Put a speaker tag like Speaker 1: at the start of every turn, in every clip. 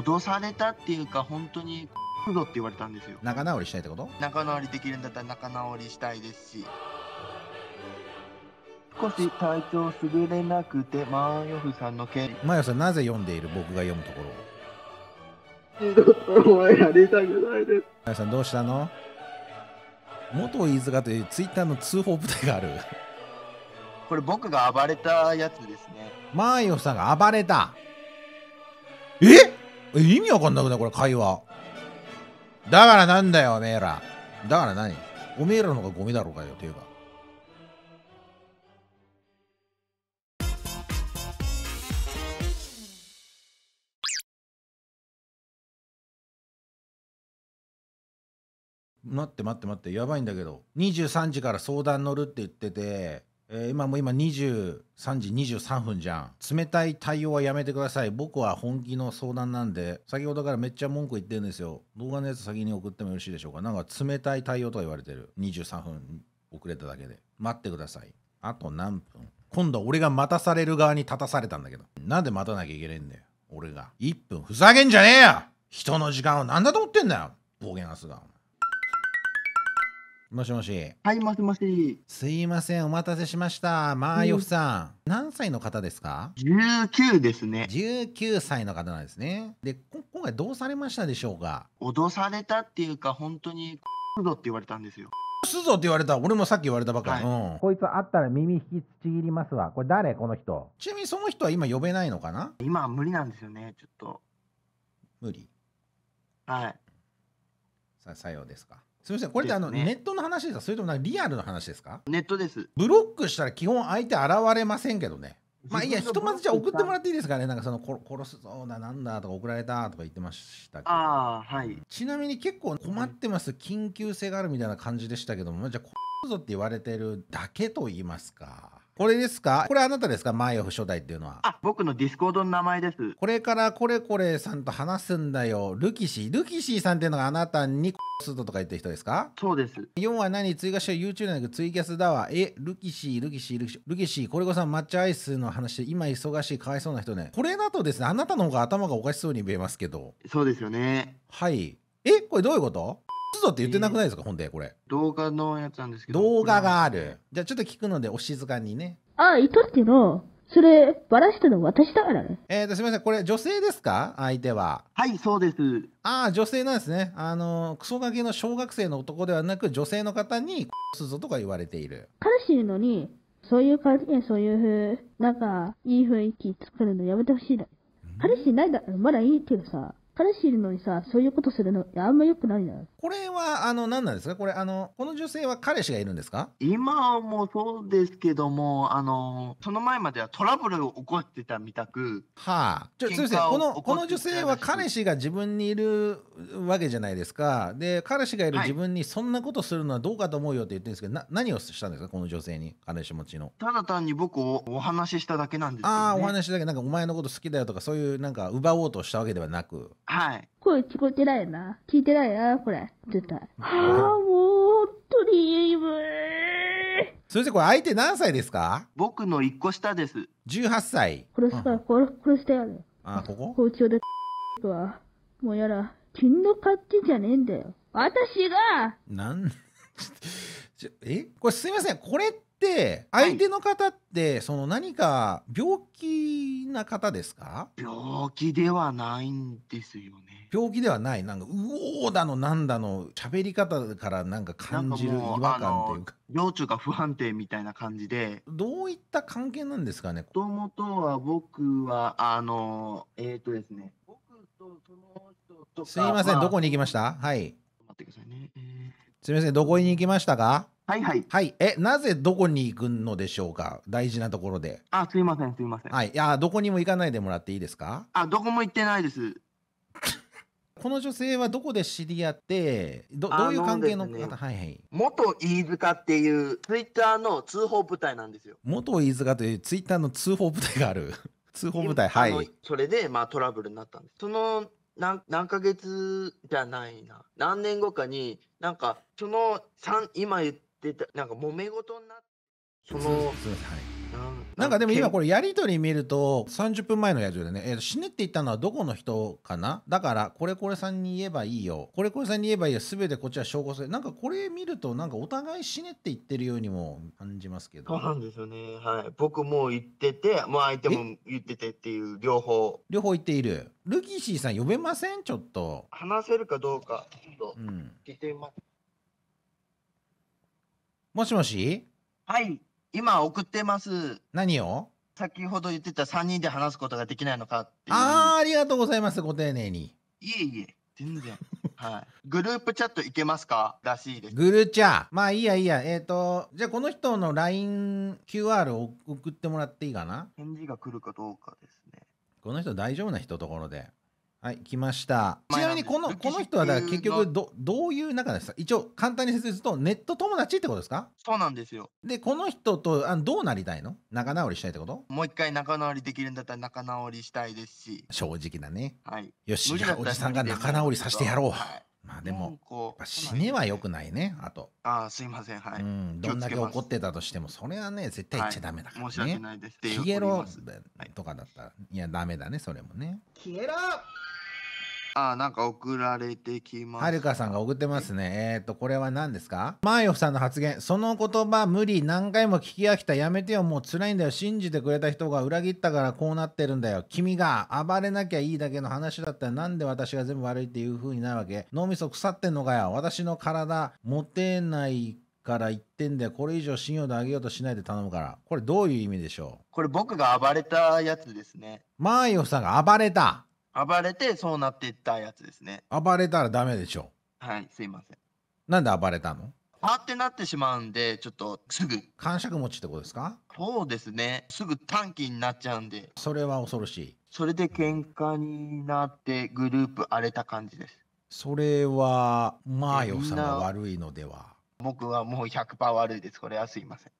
Speaker 1: 脅されたっていうか本当に来るって言われたんですよ
Speaker 2: 仲直りしたいってこと
Speaker 1: 仲直りできるんだったら仲直りしたいですし
Speaker 2: 少し体調優れなくてマーヨフさんの件マーヨフさんなぜ読んでいる僕が読むところ
Speaker 1: をお前やりたくないです
Speaker 2: マーヨフさんどうしたの元飯塚というツイッターの通報部隊があるこれ僕が暴れたやつですねマーヨフさんが暴れたええ意味わかんなくないこれ会話だからなんだよおめえらだから何おめえらの方がゴミだろうかよていうか待って待って待ってやばいんだけど23時から相談乗るって言っててえー、今も今23時23分じゃん冷たい対応はやめてください僕は本気の相談なんで先ほどからめっちゃ文句言ってるんですよ動画のやつ先に送ってもよろしいでしょうかなんか冷たい対応とか言われてる23分遅れただけで待ってくださいあと何分今度は俺が待たされる側に立たされたんだけどなんで待たなきゃいけないんだよ俺が1分ふざけんじゃねえよ人の時間を何だと思ってんだよ暴言アスがもしもし。はい、もしもし。すいません、お待たせしました。まあ、よふさん。何歳の方ですか ?19 ですね。19歳の方なんですね。で、今回どうされましたでしょうか脅されたっていうか、本当に、すぞって言われたんですよ。すぞって言われた。俺もさっき言われたばかり。はい、うん、こいつ会ったら耳引きちぎりますわ。これ誰この人。ちなみにその人は今呼べないのかな今は無理なんですよね、ちょっと。無理はい。さ、さようですか。すみません、これってあの、ね、ネットの話ですか、それともリアルの話ですかネットです。ブロックしたら基本相手現れませんけどね。まあいいや、ひとまずじゃあ送ってもらっていいですかね、なんかその殺すそうだ、なんだとか送られたとか言ってましたけど、あはい、ちなみに結構困ってます、緊急性があるみたいな感じでしたけども、じゃあ、殺すぞって言われてるだけと言いますか。これですかこれあなたですかマイオフ初代っていうのは。あ、僕のディスコードの名前です。これからこれこれさんと話すんだよ。ルキシー。ルキシーさんっていうのがあなたにス ーとか言ってる人ですかそうです。4は何追加しよう YouTube なくツイキャスだわ。え、ルキシー、ルキシー、ルキシー。ルキシー、これこそ抹茶アイスの話で今忙しい、かわいそうな人ね。これだとですね、あなたの方が頭がおかしそうに見えますけど。そうですよね。はい。え、これどういうことだって言ってなくないですか、えー、でこれ動画のやつなんですけど動画があるじゃあちょっと聞くのでお静かにねああいとるけどそれバラしたの私だからねえっ、ー、とすみませんこれ女性ですか相手ははいそうですああ女性なんですねあのクソガキの小学生の男ではなく女性の方に「すぞ」とか言われている彼氏いるのにそういう感じでそういうふうなんかいい雰囲気作るのやめてほしいだ彼氏いないだまだいいけどさ彼氏いるのにさ、そういうことするの、あんま良くないな。これは、あの、何なんですかこれ、あの、この女性は彼氏がいるんですか今もそうですけども、あの、その
Speaker 1: 前まではトラブルを起こしてたみたく。
Speaker 2: はあ。ちょ、すみません。この、この女性は彼氏が自分にいるわけじゃないですか。で、彼氏がいる自分にそんなことするのはどうかと思うよって言ってるんですけど、な何をしたんですかこの女性に、彼氏持ちの。
Speaker 1: ただ単に僕をお
Speaker 2: 話ししただけなんですけど、ね、ああ、お話だけ、なんかお前のこと好きだよとか、そういうなんか奪おうとしたわけではなく。はい。声聞こえてないな。聞いてないな、これ。絶対。ああ、もう、本当にいいそしてこれ相手何歳ですか僕の一個下です。18歳。殺した、殺殺したよね。あ、ここ包丁で、とは。もうやら、君の勝手じゃねえんだよ。
Speaker 1: 私が
Speaker 2: なん えこれすいません。これっって相手の方ってその何か病気な方ですか、病気ではないんですよね病気ではないなんかうおーだのなんだの喋り方からなんか感じる違和感とい
Speaker 1: うか幼虫が不安定みたいな感じで
Speaker 2: どういった関係なんですかねも
Speaker 1: ともとは僕はあのえっ、ー、とですね僕とそ
Speaker 2: の人とすいません、まあ、どこに行きましたはい待ってくださいね、えー、すいませんどこに行きましたかはいはい。はい。え、なぜどこに行くのでしょうか大事なところで。あ、すいません、すいません。はい。いや、どこにも行かないでもらっていいですか
Speaker 1: あ、どこも行ってないです。
Speaker 2: この女性はどこで知り合ってどどういう関係の方、ね、はいはい
Speaker 1: 元飯塚っていうツイッターの通報部隊なんですよ
Speaker 2: 元飯塚というツイッターの通報部隊がある 通報部隊はい
Speaker 1: それでまあトラブルになったんですその何何ヶ月じゃないな何年後かになんかその3今言ったってた、なんか揉め事になって、
Speaker 2: その、はい、なんかでも今これやり取り見ると30分前のや獣でね、えー、死ねって言ったのはどこの人かなだからこれこれさんに言えばいいよこれこれさんに言えばいいよ全てこっちは証拠するなんかこれ見るとなんかお互い死ねって言ってるようにも感じますけどそうなんで
Speaker 1: すよねはい僕も言っててもう相手も言っててっていう両方
Speaker 2: 両方言っているルギシーさん呼べませんちょっと
Speaker 1: 話せるかどうかちょっと聞いてみます、うん
Speaker 2: もしもし
Speaker 1: はい、今送ってます。何を先ほど言ってた3人で話すことができないのかっ
Speaker 2: ていう。ああ、ありがとうございます。ご丁寧に。
Speaker 1: いえいえ、全然。はい。グループチャットいけますからしいです。グル
Speaker 2: チャまあいいやいいや。えっ、と、じゃあこの人の LINEQR を送ってもらっていいかな返事が来るかどうかですね。この人大丈夫な人ところで。はい、来ました。ちなみにこの、この人はだ結局ど、どういう中ですか一応簡単に説明すると、ネット友達ってことですか
Speaker 1: そうなんですよ。
Speaker 2: で、この人とあどうなりたいの仲直りしたいってこと
Speaker 1: もう一回仲直りできるんだったら仲直りしたいです
Speaker 2: し。正直だね。
Speaker 1: はい。よし、じゃあおじさんが仲直りさせてやろう。はい、
Speaker 2: まあでも、死ねはよくないね、あと。
Speaker 1: ああ、すいません、はい。
Speaker 2: うん、どんだけ怒ってたとしても、それはね、絶対言っちゃダメだから、ね申し訳ないです。ヒとかだったら、い、や、ダメだね、それもね。
Speaker 1: 消えろあ、なんか送られてきます。はるか
Speaker 2: さんが送ってますね。えっ、ー、と、これは何ですかマーヨフさんの発言。その言葉無理。何回も聞き飽きた。やめてよ。もう辛いんだよ。信じてくれた人が裏切ったからこうなってるんだよ。君が暴れなきゃいいだけの話だったらなんで私が全部悪いっていう風になるわけ脳みそ腐ってんのかよ。私の体持てないから言ってんだよ。これ以上信用度上げようとしないで頼むから。これどういう意味でしょうこ
Speaker 1: れ僕が暴れたやつですね。
Speaker 2: マーヨフさんが暴れた。
Speaker 1: 暴れてそうなっていったやつです
Speaker 2: ね。暴れたらダメでしょ。
Speaker 1: うはい、すいません。
Speaker 2: なんで暴れたの
Speaker 1: あってなってしまうんで、ちょっとすぐ。感触持ちってことですかそうですね。すぐ短期になっちゃうんで。
Speaker 2: それは恐ろしい。
Speaker 1: それで喧嘩になってグループ荒れた感じです。
Speaker 2: それは、マーヨさんが悪いのでは。
Speaker 1: 僕はもう100%悪いです。これはすいません。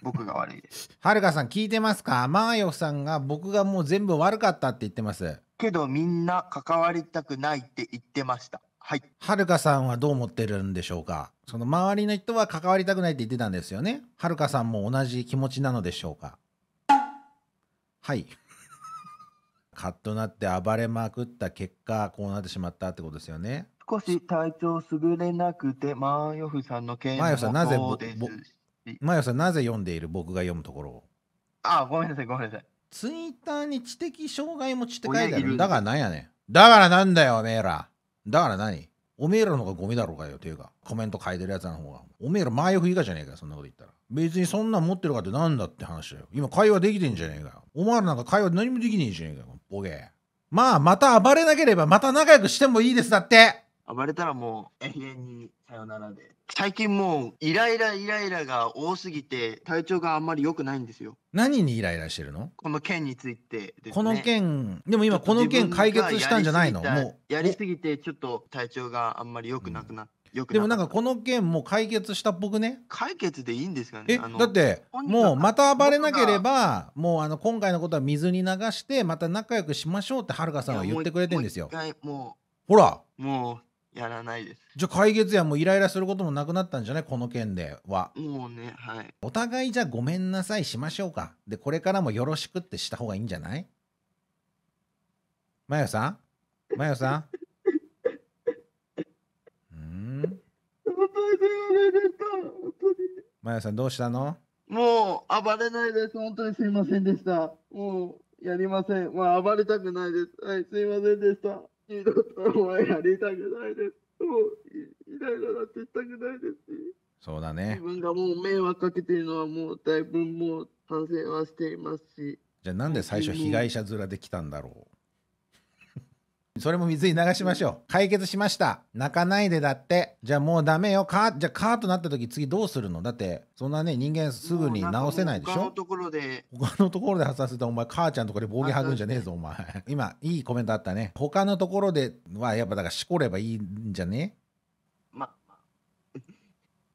Speaker 2: 僕が悪いです。はるかさん聞いてますかマーヨさんが僕がもう全部悪かったって言ってます。
Speaker 1: けどみんな関わり
Speaker 2: たくないって言ってました。はい。はるかさんはどう思ってるんでしょうかその周りの人は関わりたくないって言ってたんですよね。はるかさんも同じ気持ちなのでしょうかはい。カッとなって暴れまくった結果、こうなってしまったってことですよね。
Speaker 1: 少し体調優れなくて、マーヨフさんの件もそうです
Speaker 2: し。マヨさん、なぜ読んでいる僕が読むところを。ああ、ごめんなさい、ごめんなさい。ツイッターに知的障害持ちって書いてある。だからなんやねん。だからなんだよ、おめえら。だから何おめえらの方がゴミだろうかよ、ていうか、コメント書いてるやつの方が。おめえら前振りかじゃねえかそんなこと言ったら。別にそんなん持ってるかってなんだって話だよ。今会話できてんじゃねえかよ。お前らなんか会話何もできねえじゃねえかよ、ボケ。まあ、また暴れなければまた仲良くしてもいいです、だって。
Speaker 1: 暴れたらもう永遠にさよならで最近もうイライライライラが多すぎて体調があんまり良くないんですよ
Speaker 2: 何にイライラしてるの
Speaker 1: この件についてですねこの
Speaker 2: 件でも今この件解決したんじゃないのも
Speaker 1: うやりすぎてちょっと体調があんまり良くなくなって、うんでも
Speaker 2: なんかこの件も解決したっぽくね解決でいいんですかねだってもうまた暴れなければもうあの今回のことは水に流してまた仲良くしましょうってはるかさんは言ってくれてんですよほらもう
Speaker 1: やらないです。
Speaker 2: じゃあ解決やもうイライラすることもなくなったんじゃないこの件では。
Speaker 1: もうね、はい。
Speaker 2: お互いじゃあごめんなさいしましょうか。で、これからもよろしくってした方がいいんじゃないまよさんまよさんうん。まよさんどうしたの
Speaker 1: もう暴れないです。本当にすいませんでした。もうやりません。まあ暴れたくないです。はい、すいませんでした。二度とお前やりたくないです。もういなイラなんてしたくないですし。そうだね。自分がもう迷惑かけてるのはもうだいぶもう反省はしています
Speaker 2: し。じゃあなんで最初被害者面で来たんだろうそれも水に流しましょう。解決しました。泣かないでだって。じゃあもうダメよ。か、じゃあカーとなった時次どうするのだって、そんなね、人間すぐに治せないでしょ他のところで。他のところで発散すると、お前、母ちゃんとかで防御剥くんじゃねえぞ、お前。今、いいコメントあったね。他のところでは、やっぱだからしこればいいんじゃねま、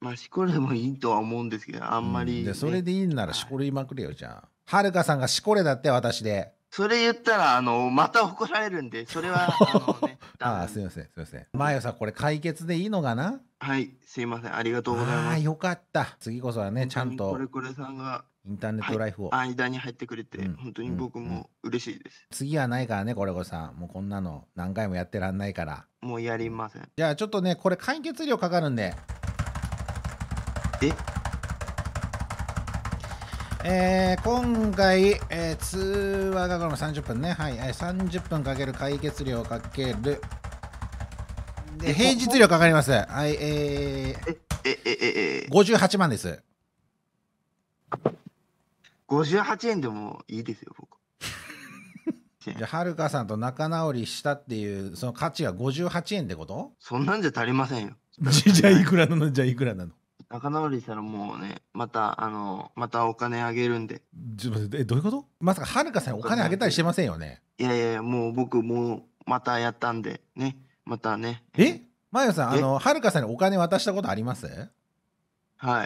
Speaker 2: まあ、しこれもいいとは思うんですけど、あんまり、ね、で、それでいいんならしこりまくれよ、じゃあ。はるかさんがしこれだって、私で。
Speaker 1: それ言ったら、あの、また怒られるんで、それは、
Speaker 2: あのね。あすみません、すみません。まヨさん、これ解決でいいのかな
Speaker 1: はい、すいません、ありがとうござい
Speaker 2: ます。あよかった。次こそはね、ちゃんと。これこれさんが。インターネットライフを、は
Speaker 1: い、間に入ってく
Speaker 2: れて、うん、本当に僕も嬉しいです、うん、次はないからねこれこさんもうこんなの何回もやってらんないから
Speaker 1: もうやりません
Speaker 2: じゃあちょっとねこれ解決料かかるんでええー、今回、えー、通話がこの30分ね、はい、30分かける解決量かける、で平日量かかります。はい、えー、え、え、え、え、58万です。58円でもいいですよ、僕。じゃあ、はるかさんと仲直りしたっていう、その価値が58円ってこと
Speaker 1: そんなんじゃ足りませんよ。
Speaker 2: じゃあ、いくらなのじゃあ、いくらなの
Speaker 1: 仲直りしたらもうね、また、あの、またお金あげるんで。
Speaker 2: ちょっとえ、どういうことまさか、はるかさんお金あげたりしてませんよね。
Speaker 1: いやいや、もう僕、もう、またやったんで、ね、またね。
Speaker 2: えマヨさん、あの、はるかさんにお金渡したことありますは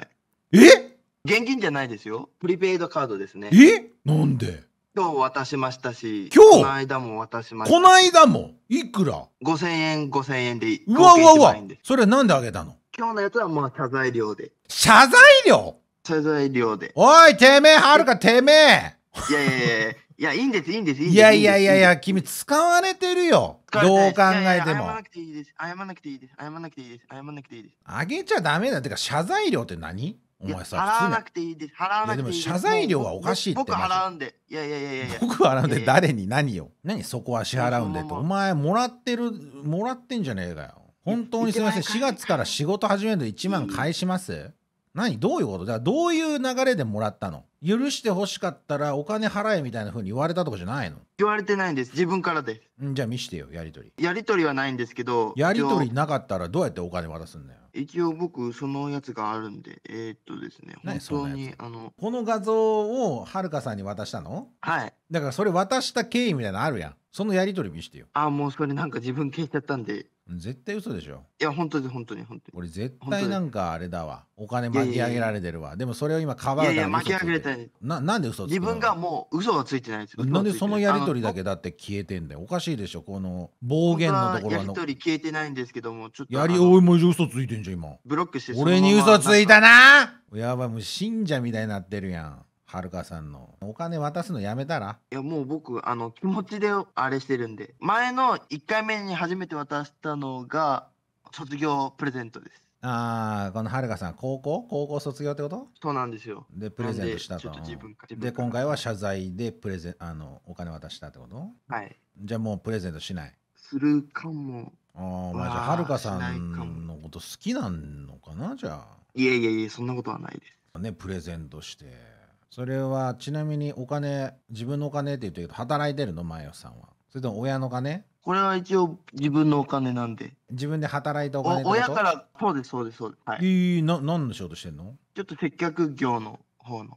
Speaker 2: い。え現金じゃないですよ。プリペイドカードですね。えなんで
Speaker 1: 今日渡しましたし、今日この間も渡しました。この
Speaker 2: 間もいくら
Speaker 1: ?5000 円、5000円でいい。うわうわうわ。それなんであげたの今日のやつはもう謝罪料で。
Speaker 2: 謝罪料
Speaker 1: 謝罪料で。
Speaker 2: おい、てめえ、はるか、てめえ。
Speaker 1: いやいやいや。いや、いいんです、いいんです、いいんです。いやいやいやいや、
Speaker 2: 君、使われてるよ。どう考えても。謝らなく
Speaker 1: ていいです。謝らなくていいです。謝らなくていいです。謝らなくていいです。
Speaker 2: あげちゃダメだ。ってか、謝罪料って何お前さ、払わなくて
Speaker 1: いいです。払わなくていいです。でも、謝罪料はおかしいって僕払うんで。いやいやいやいや。僕払うんで、
Speaker 2: 誰に何を。何そこは支払うんでって。お前、もらってる、もらってんじゃねえかよ。本当にすみません4月から仕事始めると1万返します、うん、何どういうことだどういう流れでもらったの許してほしかったらお金払えみたいなふうに言われたとかじゃないの言われてないんです自分からでじゃあ見してよやり取
Speaker 1: りやり取りはないんですけどやり取りな
Speaker 2: かったらどうやってお金渡すんだよ
Speaker 1: 一応僕そのやつがあるんでえー、っとですね本当にあのこの画像
Speaker 2: をはるかさんに渡したのはいだからそれ渡した経緯みたいなのあるやんそのやり取り見してよああもうそれなんか自分消しちゃったんで絶対嘘でしょ。いや、本当に本当に本当に。俺絶対なんかあれだわ。お金巻き上げられてるわ。でもそれを今かばういやいや、巻き上げられてなな、んで嘘つく自分がもう嘘はついてないです。なんでそのやりとりだけだって消えてんだよ。おかしいでしょ。この暴言のところはやりの。り
Speaker 1: 消えてないんですけども、ちょっとやり、おい、
Speaker 2: もう嘘ついてんじゃん、今。ブロックして俺に嘘ついた
Speaker 1: な
Speaker 2: やばい、もう信者みたいになってるやん。はるかさんのお金渡すのやめたらいや
Speaker 1: もう僕あの気持ちであれしてるんで前の1回目に初めて渡したのが卒業プレゼントです
Speaker 2: ああこのはるかさん高校高校卒業ってことそうなんですよでプレゼントしたとで今回は謝罪でプレゼンあのお金渡したってことはいじゃあもうプレゼントしないするかもああまあじゃあはるかさんのこと好きなのかなじゃあいやいやいやそんなことはないですねプレゼントしてそれはちなみにお金自分のお金って言って働いてるの前吉さんはそれとも親の金これは一応自分のお金なんで自分で働いたお金ってこと親か
Speaker 1: らそうですそうですそうです、はい、え
Speaker 2: ー、な何の仕事してんの
Speaker 1: ちょっと接客業の方の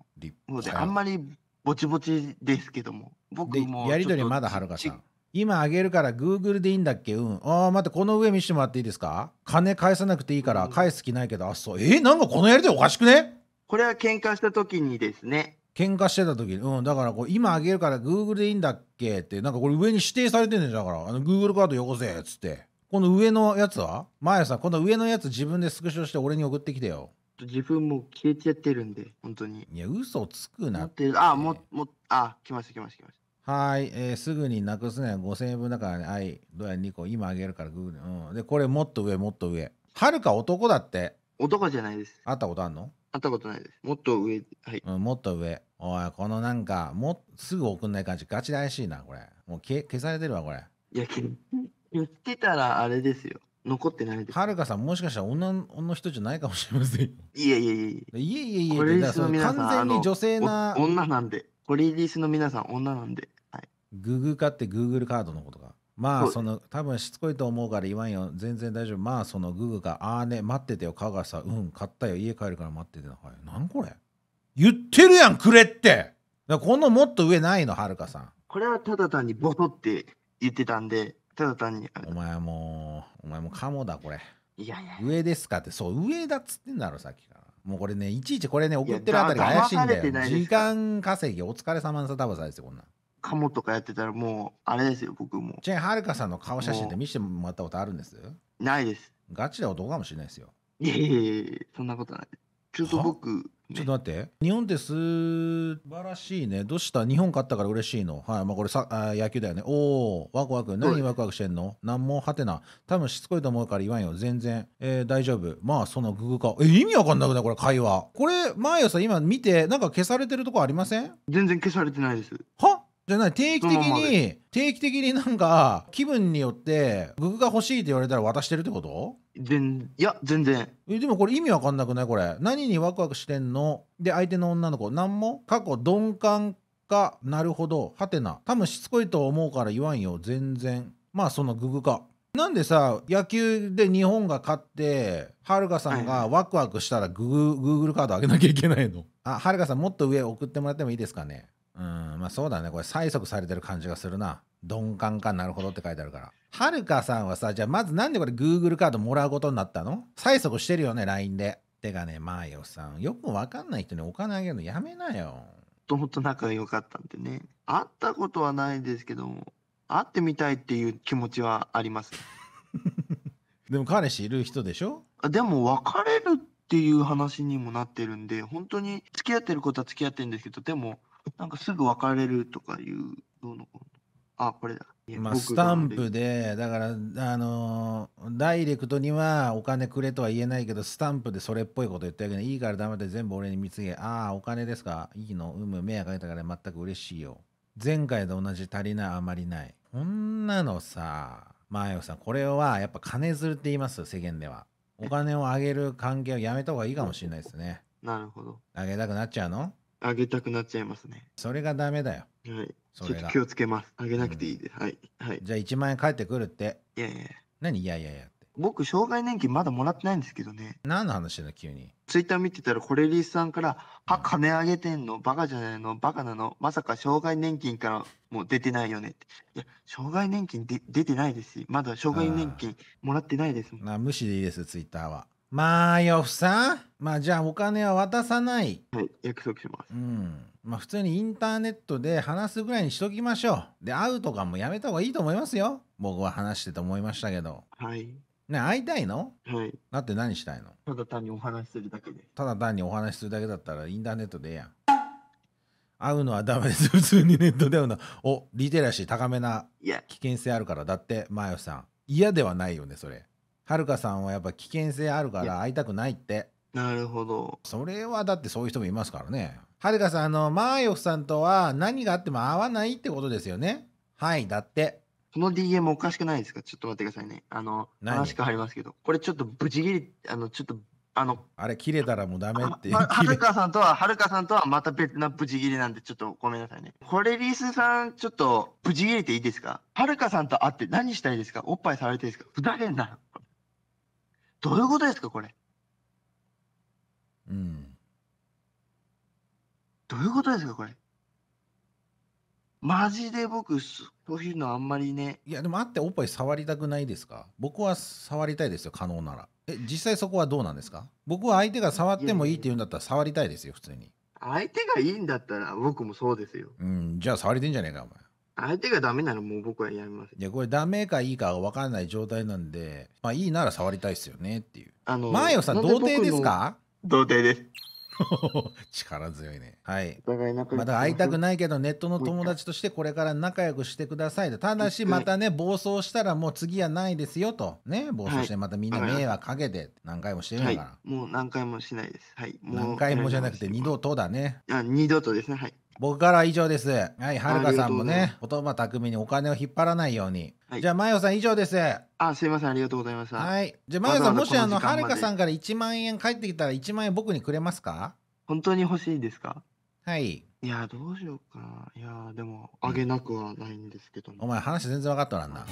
Speaker 1: 方で、あんまりぼちぼち
Speaker 2: ですけども僕もやり取りまだはるかさん今あげるからグーグルでいいんだっけうんああ待ってこの上見せてもらっていいですか金返さなくていいから返す気ないけどあそうえー、なんかこのやり取りおかしくねこれは喧嘩した時にですね。喧嘩してた時に、うん、だからこう今あげるから Google でいいんだっけってなんかこれ上に指定されてんねんだからあの Google カードよこせっつってこの上のやつは前さこの上のやつ自分でスクショして俺に送ってきてよ自分も消えちゃってるんで本当にいや嘘つくなってあももあ
Speaker 1: 来ました来ました来まし
Speaker 2: たはい、えー、すぐになくすね5000円分だからねはいどうや2個今あげるから Google うんでこれもっと上もっと上はるか男だって男じゃないです会ったことあんの会ったことないです。もっと上、はい。うん、もっと上。おい、このなんか、もすぐ送んない感じ、ガチで怪しいな、これ。もう消消されてるわ、これ。いや、消ってたらあれですよ。残ってないです。はるかさん、もしかしたら女の人じゃないかもしれませんよ。いやいやいやいや。いやいやいやこれ完全に女性な。女なんで。これリースの皆さん、女なんで。はい。ググ化ってグーグルカードのことか。まあその多分しつこいと思うから言わんよ全然大丈夫まあそのググがああね待っててよ香川さんうん買ったよ家帰るから待っててはいなんこれ言ってるやんくれってこのもっと上ないのはるかさんこれはただ単にボソって言ってたんでただ単にお前もうお前もカモだこれいやいや上ですかってそう上だっつってんだろさっきからもうこれねいちいちこれね送ってるあたりが怪しいんだよ時間稼ぎお疲れ様のサタバサですよこんなんカモとかやってたらもうあれですよ僕もチェンハルカさんの顔写真って見せてもらったことあるんですないですガチで男かもしれないですよいやいやいやそんなことないちょっと僕ちょっと待って、日本って素晴らしいね、どうした、日本勝ったから嬉しいの、はいまあ、これさあ野球だよね、おお、ワクワク、何ワクワクしてんの、何もはてな、多分しつこいと思うから言わんよ、全然、えー、大丈夫、まあ、そのググか、え、意味わかんなくない、これ、会話、これ、前よさ今見て、なんか消されてるとこありません全然消されてないです。はじゃない定期的に定期的になんか気分によってググが欲しいって言われたら渡してるってこと全いや全然えでもこれ意味わかんなくないこれ何にワクワクしてんので相手の女の子何も過去鈍感かなるほどはてな多分しつこいと思うから言わんよ全然まあそのググかなんでさ野球で日本が勝ってはるかさんがワクワクしたらグググーグルカードあげなきゃいけないのあはるかさんもっと上送ってもらってもいいですかねうんまあそうだねこれ催促されてる感じがするな鈍感かなるほどって書いてあるからはるかさんはさじゃあまずなんでこれ Google カードもらうことになったの催促してるよね LINE でてかねまーよさんよくわかんない人にお金あげるのやめなよともと仲良かったんで
Speaker 1: ね会ったことはないですけども会ってみたいっていう気持ちはあります でも彼氏いる人でしょでも別れるっていう話にもなってるんで本当に付き合ってることは付き合ってるんですけどでもなんかすぐ別れ
Speaker 2: るとかいう、
Speaker 1: どうのこうの。あ、これだ。まあ、スタンプ
Speaker 2: で、だから、あのー、ダイレクトにはお金くれとは言えないけど、スタンプでそれっぽいこと言ってあげない。いいから黙って全部俺に見つげ。ああ、お金ですかいいのうむ、迷惑かけたから全く嬉しいよ。前回と同じ足りない、あまりない。こんなのさ、まあさん、これはやっぱ金づるって言います、世間では。お金をあげる関係をやめた方がいいかもしれないですね。なるほど。あげたくなっちゃうの
Speaker 1: あげたくなっちゃいま
Speaker 2: すね。それがダメだよ。
Speaker 1: はい。そちょっと気をつけま
Speaker 2: す。あげなくていいです。はい。はい。じゃあ1万円返ってくるって。いやいや。何いやいやいやって。僕、障害年金まだもらってないんですけどね。何の話だ、急に。ツイッ
Speaker 1: ター見てたら、これリスさんから、うん、あ、金あげてんのバカじゃないのバカなのまさか障害年金からもう出てないよねって。いや、障害年金で出てないですし、まだ障害
Speaker 2: 年金もらってないですもん。あ無視でいいです、ツイッターは。まあ、よふさんまあじゃあお金は渡さない。はい、約束します。うん。まあ普通にインターネットで話すぐらいにしときましょう。で、会うとかもやめた方がいいと思いますよ。僕は話してて思いましたけど。はい。ね、会いたいのはい。だって何したいの
Speaker 1: ただ単にお話しするだけで。
Speaker 2: ただ単にお話しするだけだったらインターネットでええやん。会うのはダメです。普通にネットで会うの。お、リテラシー高めな危険性あるから。だって、マヨさん。嫌ではないよね、それ。はるかさんはやっぱ危険性あるから会いたくないって。なるほど。それはだってそういう人もいますからね。はるかさん、あの、マーヨフさんとは何があっても合わないってことですよね。はい、だって。この DM おかしくないですかちょっと待ってくださいね。あの、話変入りますけど、これちょっとブチギリ、あの、ちょっと、あの、あれ、切れたら
Speaker 1: もうダメって。はるかさんとは、はるかさんとはまた別なブチギリなんで、ちょっとごめんなさいね。これ、リスさん、ちょっと、ブチギリていいですかはるかさんと会って何したいですかおっぱいされていいですかふざけんな。どういうことですか、これ。
Speaker 2: うん。どういうことですか、これ。マジで僕、そういうのあんまりね。いや、でもあっておっぱい触りたくないですか僕は触りたいですよ、可能なら。え、実際そこはどうなんですか僕は相手が触ってもいいって言うんだったら触りたいですよ、普通に。相手がいいんだったら僕
Speaker 1: もそうですよ。
Speaker 2: うん、じゃあ触りてんじゃねえか、お前。相手がダメ
Speaker 1: ならもう僕はやめます。
Speaker 2: いや、これダメかいいか分からない状態なんで、まあいいなら触りたいですよねっていう。あの、前をさん、童貞ですか童貞です。力強いね。はい。お互いまだ会いたくないけど、ネットの友達としてこれから仲良くしてくださいと。ただし、またね、暴走したらもう次はないですよと。ね、暴走してまたみんな迷惑かけて何回もしてるんから、はい。もう何回もしないです。はい。何回もじゃなくて、二度とだね。
Speaker 1: あ、二度とですね。はい。
Speaker 2: 僕からは以上です。はい、はるかさんもね、言葉巧みにお金を引っ張らないように。はい、じゃあ、まよさん以上です。あ、すいません、ありがとうございました。はい、じゃあ、まよさん、もしあの、はるかさんから1万円返ってきたら、1万円僕にくれますか本当に欲しいですかはい。いや、どうしようかな。いや、でも、あげなくはないんですけど、も。お前、話全然分かっとらんな。